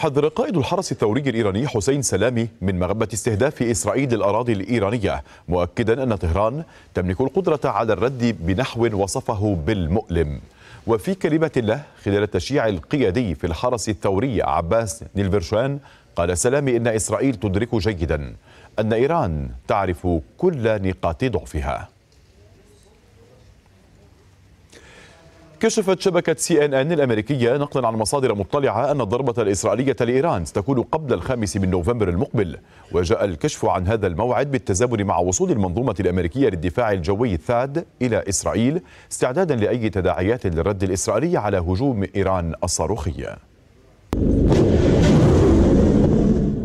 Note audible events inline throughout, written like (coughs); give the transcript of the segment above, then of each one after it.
حذر قائد الحرس الثوري الإيراني حسين سلامي من مغبة استهداف إسرائيل للأراضي الإيرانية مؤكدا أن طهران تملك القدرة على الرد بنحو وصفه بالمؤلم وفي كلمة له خلال التشييع القيادي في الحرس الثوري عباس نيلفرشان قال سلامي إن إسرائيل تدرك جيدا أن إيران تعرف كل نقاط ضعفها كشفت شبكة سي ان ان الأمريكية نقلا عن مصادر مطلعة أن الضربة الإسرائيلية لإيران ستكون قبل الخامس من نوفمبر المقبل وجاء الكشف عن هذا الموعد بالتزامن مع وصول المنظومة الأمريكية للدفاع الجوي الثاد إلى إسرائيل استعدادا لأي تداعيات للرد الإسرائيلي على هجوم إيران الصاروخي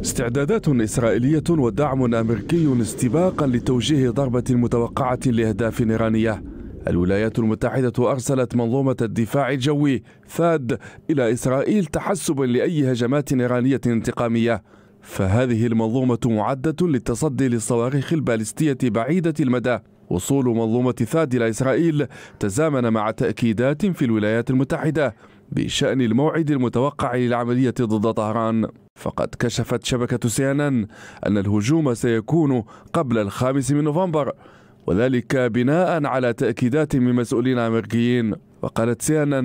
استعدادات إسرائيلية ودعم أمريكي استباقا لتوجيه ضربة متوقعة لأهداف إيرانية الولايات المتحدة أرسلت منظومة الدفاع الجوي ثاد إلى إسرائيل تحسبا لأي هجمات إيرانية انتقامية فهذه المنظومة معدة للتصدي للصواريخ البالستية بعيدة المدى وصول منظومة ثاد إلى إسرائيل تزامن مع تأكيدات في الولايات المتحدة بشأن الموعد المتوقع للعملية ضد طهران فقد كشفت شبكة سي أن الهجوم سيكون قبل الخامس من نوفمبر وذلك بناء على تأكيدات من مسؤولين أمريكيين وقالت سيانا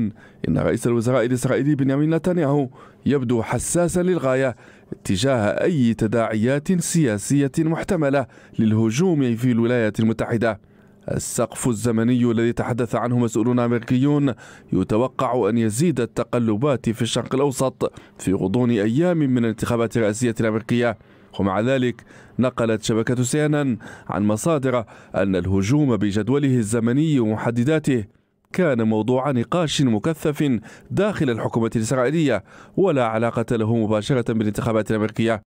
إن رئيس الوزراء الإسرائيلي بنيامين نتنياهو يبدو حساسا للغاية تجاه أي تداعيات سياسية محتملة للهجوم في الولايات المتحدة السقف الزمني الذي تحدث عنه مسؤولون أمريكيون يتوقع أن يزيد التقلبات في الشرق الأوسط في غضون أيام من الانتخابات الرئاسية الأمريكية ومع ذلك نقلت شبكة سيانا عن مصادر أن الهجوم بجدوله الزمني ومحدداته كان موضوع نقاش مكثف داخل الحكومة الإسرائيلية ولا علاقة له مباشرة بالانتخابات الأمريكية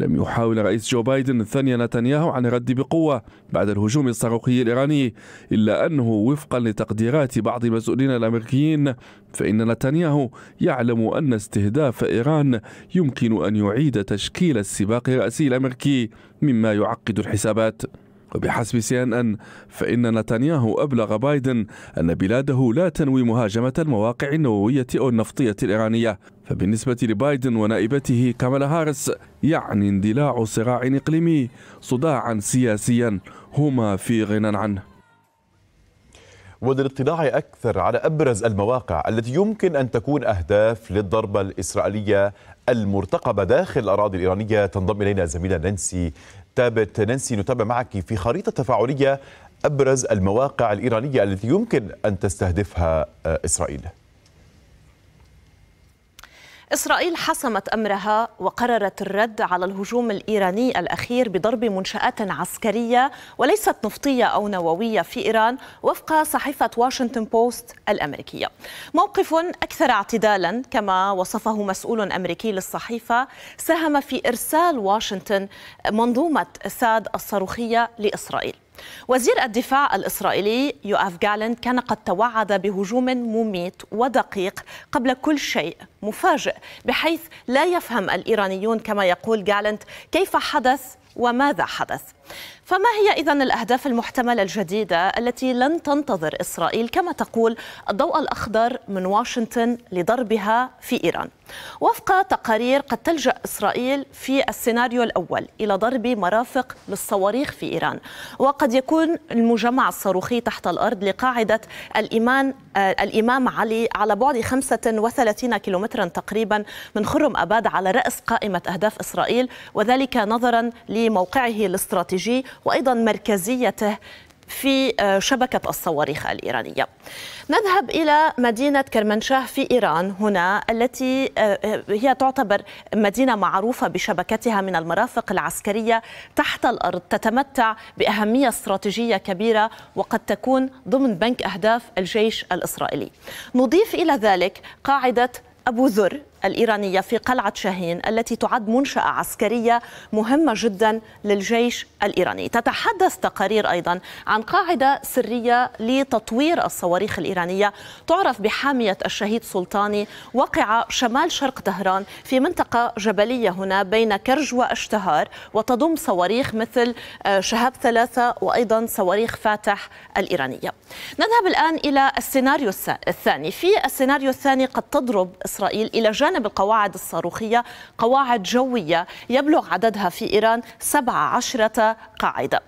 لم يحاول رئيس جو بايدن الثانية نتنياهو عن الرد بقوة بعد الهجوم الصاروخي الإيراني إلا أنه وفقا لتقديرات بعض المسؤولين الأمريكيين فإن نتنياهو يعلم أن استهداف إيران يمكن أن يعيد تشكيل السباق الرئاسي الأمريكي مما يعقد الحسابات وبحسب سي ان ان فإن نتنياهو أبلغ بايدن أن بلاده لا تنوي مهاجمة المواقع النووية أو النفطية الإيرانية فبالنسبة لبايدن ونائبته كامالا هارس يعني اندلاع صراع إقليمي صداعا سياسيا هما في غنى عنه وللاطلاع أكثر على أبرز المواقع التي يمكن أن تكون أهداف للضربة الإسرائيلية المرتقبة داخل الأراضي الإيرانية تنضم إلينا زميلة نانسي تابت نانسي نتابع معك في خريطة تفاعلية أبرز المواقع الإيرانية التي يمكن أن تستهدفها آه، إسرائيل إسرائيل حسمت أمرها وقررت الرد على الهجوم الإيراني الأخير بضرب منشآت عسكرية وليست نفطية أو نووية في إيران وفق صحيفة واشنطن بوست الأمريكية موقف أكثر اعتدالا كما وصفه مسؤول أمريكي للصحيفة ساهم في إرسال واشنطن منظومة ساد الصاروخية لإسرائيل وزير الدفاع الإسرائيلي يؤاف جالند كان قد توعد بهجوم مميت ودقيق قبل كل شيء مفاجئ بحيث لا يفهم الإيرانيون كما يقول جالند كيف حدث وماذا حدث فما هي اذا الاهداف المحتمله الجديده التي لن تنتظر اسرائيل كما تقول الضوء الاخضر من واشنطن لضربها في ايران وفق تقارير قد تلجأ إسرائيل في السيناريو الأول إلى ضرب مرافق للصواريخ في إيران وقد يكون المجمع الصاروخي تحت الأرض لقاعدة الإيمان آه، الإمام علي على بعد 35 كيلومترا تقريبا من خرم أباد على رأس قائمة أهداف إسرائيل وذلك نظرا لموقعه الاستراتيجي وأيضا مركزيته في آه، شبكة الصواريخ الإيرانية نذهب إلى مدينة كرمنشاه في إيران هنا التي آه، آه، هي تعتبر مدينة معروفة بشبكتها من المرافق العسكرية تحت الأرض تتمتع بأهمية استراتيجية كبيرة وقد تكون ضمن بنك أهداف الجيش الإسرائيلي نضيف إلى ذلك قاعدة أبو ذر الإيرانية في قلعة شاهين التي تعد منشأة عسكرية مهمة جدا للجيش الإيراني تتحدث تقارير أيضا عن قاعدة سرية لتطوير الصواريخ الإيرانية تعرف بحامية الشهيد سلطاني وقع شمال شرق طهران في منطقة جبلية هنا بين كرج واشتهار وتضم صواريخ مثل آه، شهاب ثلاثة وأيضا صواريخ فاتح الإيرانية نذهب الآن إلى السيناريو الثاني في السيناريو الثاني قد تضرب إسرائيل إلى جانب بجانب القواعد الصاروخية قواعد جوية يبلغ عددها في إيران 17 قاعدة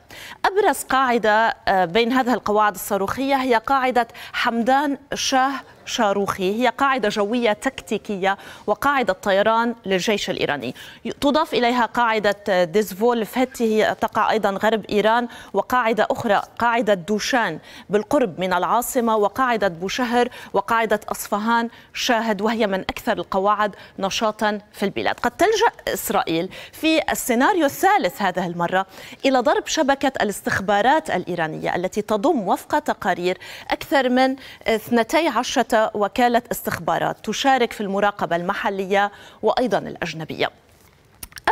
أبرز قاعدة آه، بين هذه القواعد الصاروخية هي قاعدة حمدان شاه شاروخي هي قاعدة جوية تكتيكية وقاعدة طيران للجيش الإيراني تضاف إليها قاعدة ديزفول فهتي هي تقع أيضا غرب إيران وقاعدة أخرى قاعدة دوشان بالقرب من العاصمة وقاعدة بوشهر وقاعدة أصفهان شاهد وهي من أكثر القواعد نشاطا في البلاد قد تلجأ إسرائيل في السيناريو الثالث هذه المرة إلى ضرب شبكة الاستخبارات الإيرانية التي تضم وفق تقارير أكثر من 12 وكالة استخبارات تشارك في المراقبة المحلية وأيضا الأجنبية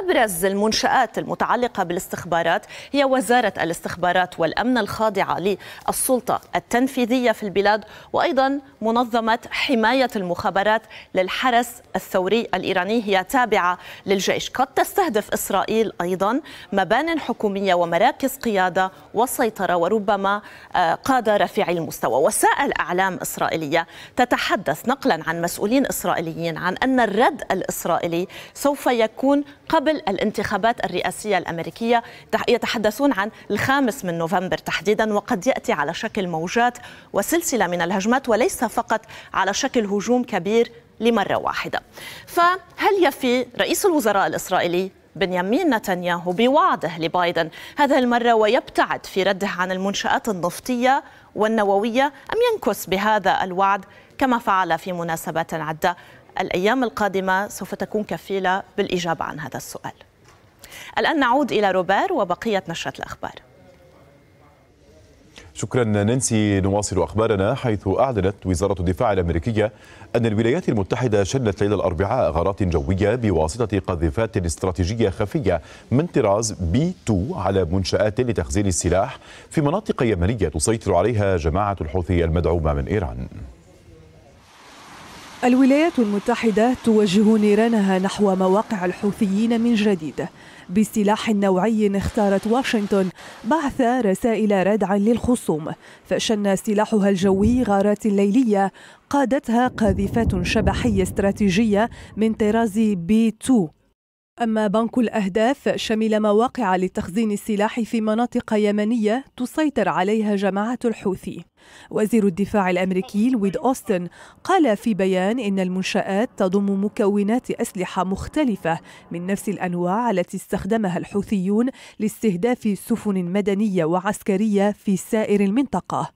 أبرز المنشآت المتعلقة بالاستخبارات هي وزارة الاستخبارات والأمن الخاضعة للسلطة التنفيذية في البلاد وأيضا منظمة حماية المخابرات للحرس الثوري الإيراني هي تابعة للجيش قد تستهدف إسرائيل أيضا مبان حكومية ومراكز قيادة وسيطرة وربما آه، قادة رفيع المستوى وسائل أعلام إسرائيلية تتحدث نقلا عن مسؤولين إسرائيليين عن أن الرد الإسرائيلي سوف يكون قبل قبل الانتخابات الرئاسية الأمريكية يتحدثون عن الخامس من نوفمبر تحديدا وقد يأتي على شكل موجات وسلسلة من الهجمات وليس فقط على شكل هجوم كبير لمرة واحدة فهل يفي رئيس الوزراء الإسرائيلي بنيامين نتنياهو بوعده لبايدن هذه المرة ويبتعد في رده عن المنشآت النفطية والنووية أم ينكس بهذا الوعد كما فعل في مناسبات عدة الأيام القادمة سوف تكون كفيلة بالإجابة عن هذا السؤال الآن نعود إلى روبير وبقية نشرة الأخبار شكرا نانسي نواصل اخبارنا حيث اعلنت وزاره الدفاع الامريكيه ان الولايات المتحده شنت ليله الاربعاء غارات جويه بواسطه قذيفات استراتيجيه خفيه من طراز بي 2 على منشات لتخزين السلاح في مناطق يمنيه تسيطر عليها جماعه الحوثي المدعومه من ايران. الولايات المتحدة توجه نيرانها نحو مواقع الحوثيين من جديد بسلاح نوعي اختارت واشنطن بعث رسائل ردع للخصوم فشن سلاحها الجوي غارات ليلية قادتها قاذفات شبحية استراتيجية من طراز بي 2 أما بنك الأهداف شمل مواقع لتخزين السلاح في مناطق يمنية تسيطر عليها جماعة الحوثي وزير الدفاع الأمريكي لويد أوستن قال في بيان إن المنشآت تضم مكونات أسلحة مختلفة من نفس الأنواع التي استخدمها الحوثيون لاستهداف سفن مدنية وعسكرية في سائر المنطقة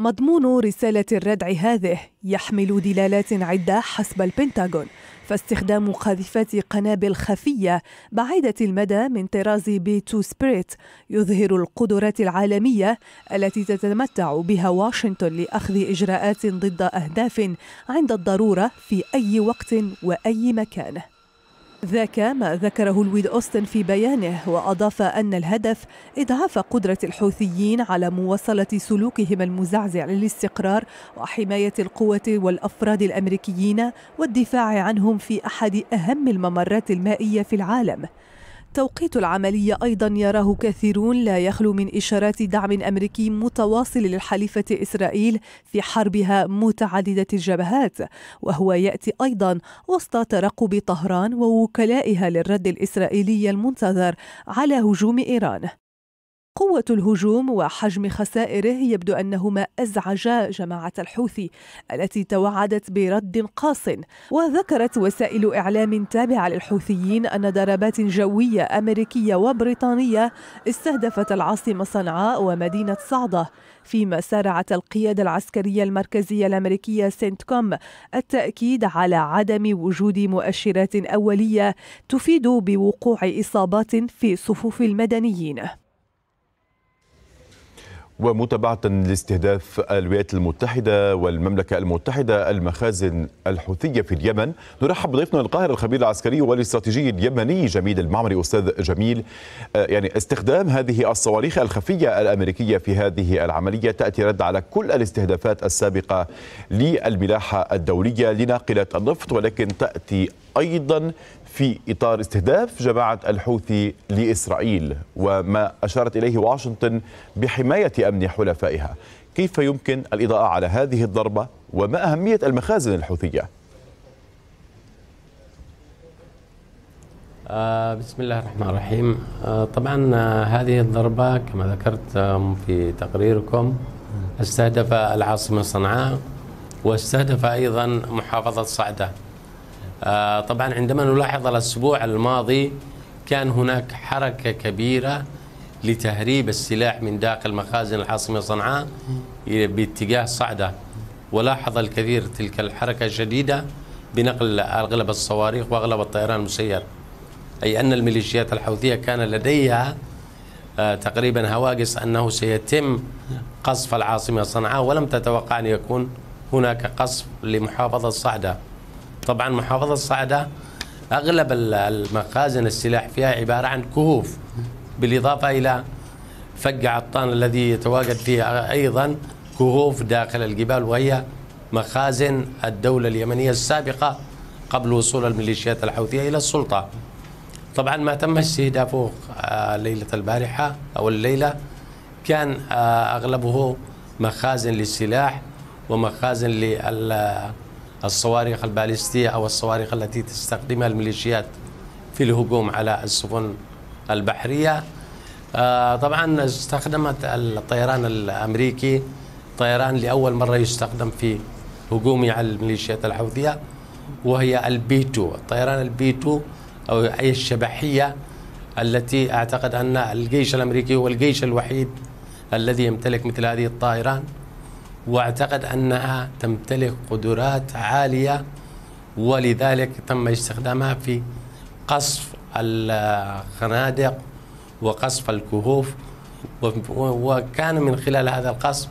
مضمون رسالة الردع هذه يحمل دلالات عدة حسب البنتاغون فاستخدام قاذفات قنابل خفية بعيدة المدى من طراز بي 2 سبيريت يظهر القدرات العالمية التي تتمتع بها واشنطن لأخذ إجراءات ضد أهداف عند الضرورة في أي وقت وأي مكان ذاك ما ذكره لويد أوستن في بيانه وأضاف أن الهدف إضعاف قدرة الحوثيين على مواصلة سلوكهم المزعزع للاستقرار وحماية القوة والأفراد الأمريكيين والدفاع عنهم في أحد أهم الممرات المائية في العالم توقيت العملية أيضا يراه كثيرون لا يخلو من إشارات دعم أمريكي متواصل للحليفة إسرائيل في حربها متعددة الجبهات وهو يأتي أيضا وسط ترقب طهران ووكلائها للرد الإسرائيلي المنتظر على هجوم إيران قوة الهجوم وحجم خسائره يبدو أنهما أزعجا جماعة الحوثي التي توعدت برد قاص وذكرت وسائل إعلام تابعة للحوثيين أن ضربات جوية أمريكية وبريطانية استهدفت العاصمة صنعاء ومدينة صعدة فيما سارعت القيادة العسكرية المركزية الأمريكية سنت كوم التأكيد على عدم وجود مؤشرات أولية تفيد بوقوع إصابات في صفوف المدنيين ومتابعة لاستهداف الولايات المتحدة والمملكة المتحدة المخازن الحوثية في اليمن نرحب بضيفنا القاهرة الخبير العسكري والاستراتيجي اليمني جميل المعمري أستاذ جميل آه، يعني استخدام هذه الصواريخ الخفية الأمريكية في هذه العملية تأتي رد على كل الاستهدافات السابقة للملاحة الدولية لناقلة النفط ولكن تأتي أيضا في إطار استهداف جماعة الحوثي لإسرائيل وما أشارت إليه واشنطن بحماية أمن حلفائها كيف يمكن الإضاءة على هذه الضربة وما أهمية المخازن الحوثية؟ آه، بسم الله الرحمن الرحيم آه، طبعا آه، هذه الضربة كما ذكرت في تقريركم استهدف العاصمة صنعاء واستهدف أيضا محافظة صعدة آه، طبعا عندما نلاحظ الأسبوع الماضي كان هناك حركة كبيرة لتهريب السلاح من داخل مخازن العاصمة صنعاء باتجاه صعدة ولاحظ الكثير تلك الحركة شديده بنقل أغلب الصواريخ وأغلب الطيران المسير أي أن الميليشيات الحوثية كان لديها آه، تقريبا هواجس أنه سيتم قصف العاصمة صنعاء ولم تتوقع أن يكون هناك قصف لمحافظة صعدة طبعا محافظة صعدة أغلب المخازن السلاح فيها عبارة عن كهوف بالإضافة إلى فق عطان الذي يتواجد فيه أيضا كهوف داخل الجبال وهي مخازن الدولة اليمنية السابقة قبل وصول الميليشيات الحوثية إلى السلطة طبعا ما تم استهدافه ليلة البارحة أو الليلة كان أغلبه مخازن للسلاح ومخازن لل الصواريخ البالستية أو الصواريخ التي تستخدمها الميليشيات في الهجوم على السفن البحرية آه، طبعا استخدمت الطيران الأمريكي طيران لأول مرة يستخدم في هجومه على الميليشيات الحوثية وهي البي 2 الطيران البي أو أي الشبحية التي أعتقد أن الجيش الأمريكي هو الجيش الوحيد الذي يمتلك مثل هذه الطائرات واعتقد أنها تمتلك قدرات عالية ولذلك تم استخدامها في قصف الخنادق وقصف الكهوف وكان من خلال هذا القصف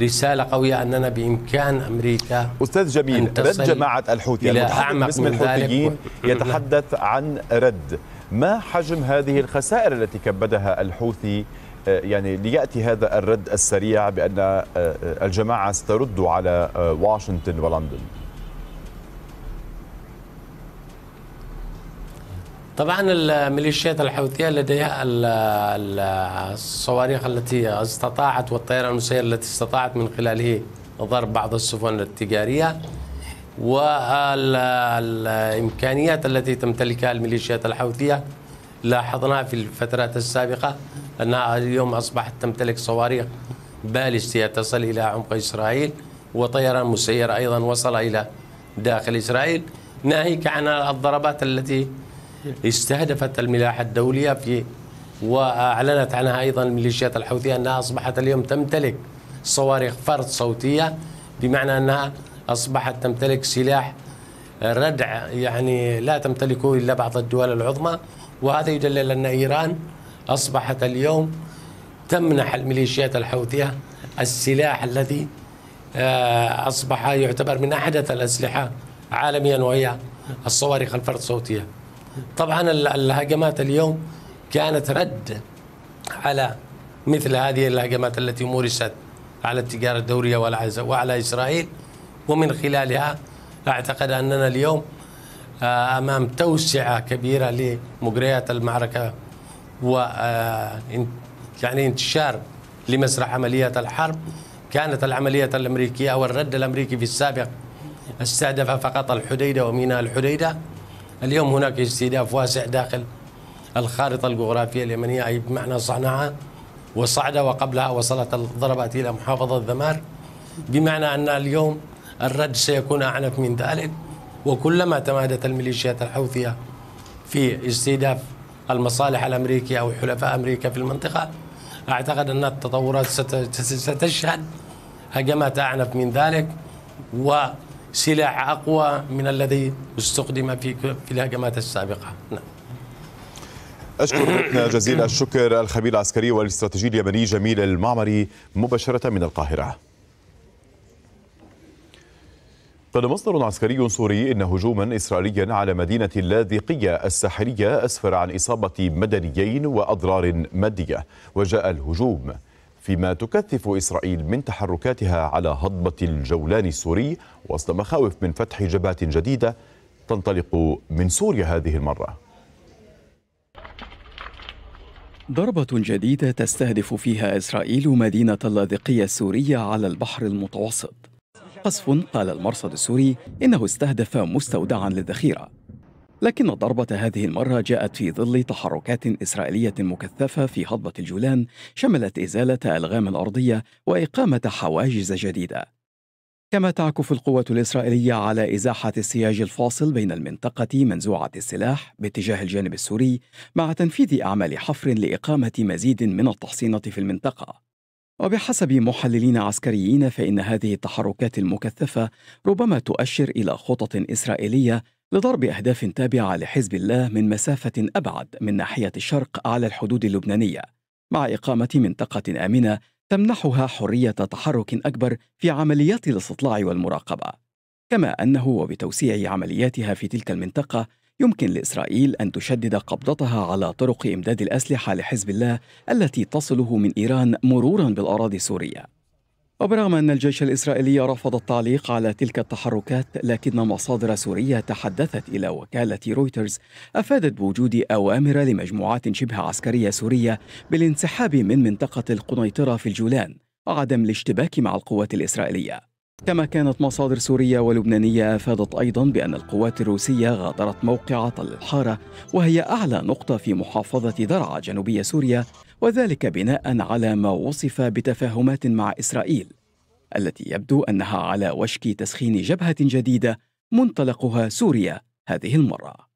رسالة قوية أننا بإمكان أمريكا أستاذ جميل رد جماعة الحوثي يعني إلى باسم الحوثيين يتحدث عن رد ما حجم هذه الخسائر التي كبدها الحوثي آه، يعني لياتي هذا الرد السريع بان آه، آه، الجماعه سترد على واشنطن ولندن طبعا الميليشيات الحوثيه لديها الصواريخ التي استطاعت والطيران المسير التي استطاعت من خلاله ضرب بعض السفن التجاريه والامكانيات التي تمتلكها الميليشيات الحوثيه لاحظناها في الفترات السابقة أنها اليوم أصبحت تمتلك صواريخ بالستية تصل إلى عمق إسرائيل وطيران مسير أيضا وصل إلى داخل إسرائيل ناهيك عن الضربات التي استهدفت الملاحة الدولية في وأعلنت عنها أيضا الميليشيات الحوثية أنها أصبحت اليوم تمتلك صواريخ فرد صوتية بمعنى أنها أصبحت تمتلك سلاح ردع يعني لا تمتلكه إلا بعض الدول العظمى وهذا يدلل أن إيران أصبحت اليوم تمنح الميليشيات الحوثية السلاح الذي آه، أصبح يعتبر من أحدث الأسلحة عالميا وهي الصواريخ الفرد صوتيه. طبعا الهجمات اليوم كانت رد على مثل هذه الهجمات التي مورست على التجارة الدورية وعلى إسرائيل ومن خلالها أعتقد أننا اليوم آه، امام توسعه كبيره لمجريات المعركه و آه، يعني انتشار لمسرح عمليات الحرب كانت العمليات الامريكيه او الرد الامريكي في السابق استهدف فقط الحديده وميناء الحديده اليوم هناك استهداف واسع داخل الخارطه الجغرافيه اليمنيه اي بمعنى صنعاء وصعدة وقبلها وصلت الضربات إلى محافظة ذمار بمعنى أن اليوم الرد سيكون أعنف من ذلك وكلما تمادت الميليشيات الحوثية في استهداف المصالح الأمريكية أو حلفاء أمريكا في المنطقة أعتقد أن التطورات ستشهد هجمات أعنف من ذلك وسلاح أقوى من الذي استخدم في في الهجمات السابقة نعم. (coughs) جزيل الشكر الخبير العسكري والاستراتيجي اليمني جميل المعمري مباشرة من القاهرة قال مصدر عسكري سوري إن هجوما إسرائيليا على مدينة اللاذقية الساحلية أسفر عن إصابة مدنيين وأضرار مادية وجاء الهجوم فيما تكثف إسرائيل من تحركاتها على هضبة الجولان السوري وسط مخاوف من فتح جبهات جديدة تنطلق من سوريا هذه المرة ضربة جديدة تستهدف فيها إسرائيل مدينة اللاذقية السورية على البحر المتوسط قصف قال المرصد السوري إنه استهدف مستودعا للذخيرة لكن ضربة هذه المرة جاءت في ظل تحركات إسرائيلية مكثفة في هضبة الجولان شملت إزالة ألغام الأرضية وإقامة حواجز جديدة كما تعكف القوة الإسرائيلية على إزاحة السياج الفاصل بين المنطقة منزوعة السلاح باتجاه الجانب السوري مع تنفيذ أعمال حفر لإقامة مزيد من التحصينة في المنطقة وبحسب محللين عسكريين فإن هذه التحركات المكثفة ربما تؤشر إلى خطط إسرائيلية لضرب أهداف تابعة لحزب الله من مسافة أبعد من ناحية الشرق على الحدود اللبنانية، مع إقامة منطقة آمنة تمنحها حرية تحرك أكبر في عمليات الاستطلاع والمراقبة. كما أنه وبتوسيع عملياتها في تلك المنطقة يمكن لإسرائيل أن تشدد قبضتها على طرق إمداد الأسلحة لحزب الله التي تصله من إيران مرورا بالأراضي السوريه. وبرغم أن الجيش الإسرائيلي رفض التعليق على تلك التحركات لكن مصادر سورية تحدثت إلى وكالة رويترز أفادت بوجود أوامر لمجموعات شبه عسكرية سورية بالانسحاب من منطقة القنيطرة في الجولان وعدم الاشتباك مع القوات الإسرائيلية كما كانت مصادر سورية ولبنانية أفادت أيضا بأن القوات الروسية غادرت موقع طل الحارة وهي أعلى نقطة في محافظة درعا جنوبية سوريا وذلك بناء على ما وصف بتفاهمات مع إسرائيل التي يبدو أنها على وشك تسخين جبهة جديدة منطلقها سوريا هذه المره